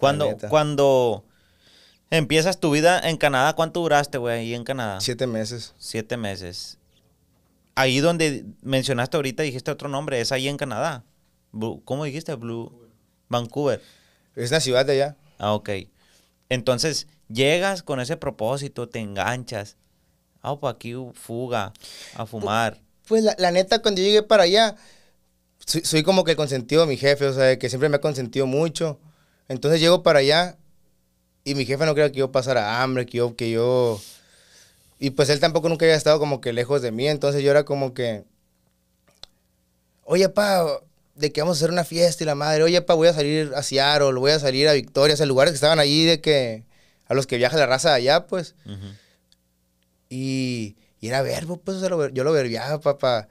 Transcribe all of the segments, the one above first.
Cuando, cuando empiezas tu vida en Canadá, ¿cuánto duraste, güey, ahí en Canadá? Siete meses. Siete meses. Ahí donde mencionaste ahorita, dijiste otro nombre, es ahí en Canadá. ¿Cómo dijiste? Blue. Vancouver. Es la ciudad de allá. Ah, ok. Entonces, llegas con ese propósito, te enganchas. Ah, pues aquí fuga, a fumar. Pues, la, neta, cuando llegué para allá, soy, como que consentido mi jefe, o sea, que siempre me ha consentido mucho. Entonces llego para allá y mi jefe no creo que yo pasara hambre, que yo, que yo... Y pues él tampoco nunca había estado como que lejos de mí, entonces yo era como que... Oye, pa, de que vamos a hacer una fiesta y la madre, oye, pa, voy a salir a Seattle, voy a salir a Victoria, o sea, lugares que estaban allí de que... A los que viaja la raza allá, pues. y, y, era verbo, pues, lo, yo lo verbiaba, papá.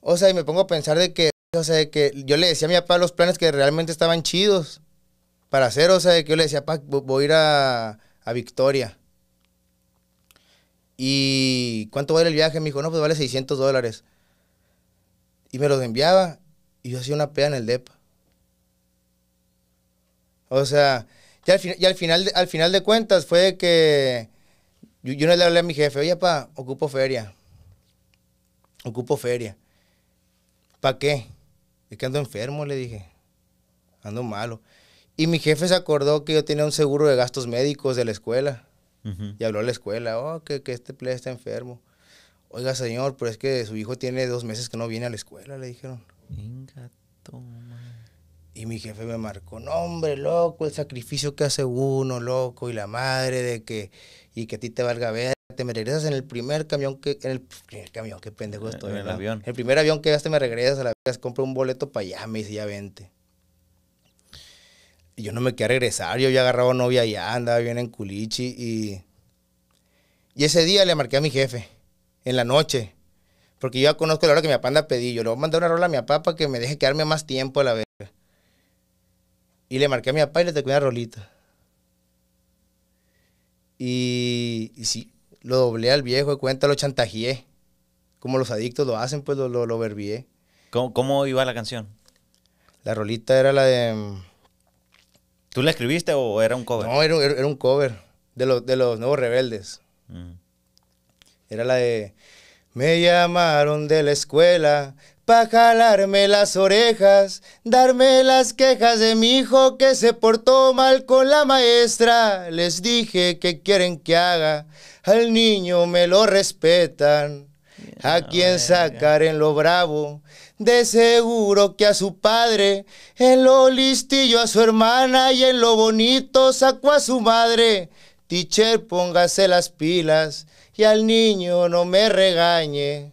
O sea, y me pongo a pensar de que... O sea, de que yo le decía a mi papá los planes que realmente estaban chidos para hacer, o sea, que yo le decía, pa, voy a ir a, Victoria. ¿Y cuánto vale el viaje? Me dijo, no, pues vale 600 dólares. Y me los enviaba y yo hacía una peda en el DEPA. O sea, y al, final, al final de cuentas fue que yo, no le hablé a mi jefe, oye, pa, ocupo feria. Ocupo feria. ¿Para qué? Es que ando enfermo, le dije. Ando malo. Y mi jefe se acordó que yo tenía un seguro de gastos médicos de la escuela. Y habló a la escuela, oh, que, este plebe está enfermo. Oiga, señor, pero es que su hijo tiene dos meses que no viene a la escuela, le dijeron. Venga, toma. Y mi jefe me marcó, no hombre, loco, el sacrificio que hace uno, loco, y la madre de que, y que a ti te valga ver, te me regresas en el primer camión que, en el primer camión, qué pendejo estoy. En el avión. El primer avión que gaste me regresas a la vez, compro un boleto para allá, me dice, ya vente yo no me quería regresar, yo ya agarraba novia y andaba bien en culichi y... Y ese día le marqué a mi jefe, en la noche, porque yo ya conozco la hora que mi papá anda a pedir. Yo le voy una rola a mi papá para que me deje quedarme más tiempo a la vez. Y le marqué a mi papá y le tocó una rolita. Y, sí, lo doblé al viejo de cuenta, lo chantajeé. Como los adictos lo hacen, pues lo, lo, verbié. ¿Cómo, ¿Cómo, iba la canción? La rolita era la de... ¿Tú la escribiste o era un cover? No, era, un cover de los, de los Nuevos Rebeldes. Mm. Era la de... Me llamaron de la escuela para jalarme las orejas, darme las quejas de mi hijo que se portó mal con la maestra. Les dije que quieren que haga, al niño me lo respetan. a quién sacar en lo bravo, de seguro que a su padre, en lo listillo a su hermana y en lo bonito sacó a su madre. Teacher, póngase las pilas y al niño no me regañe.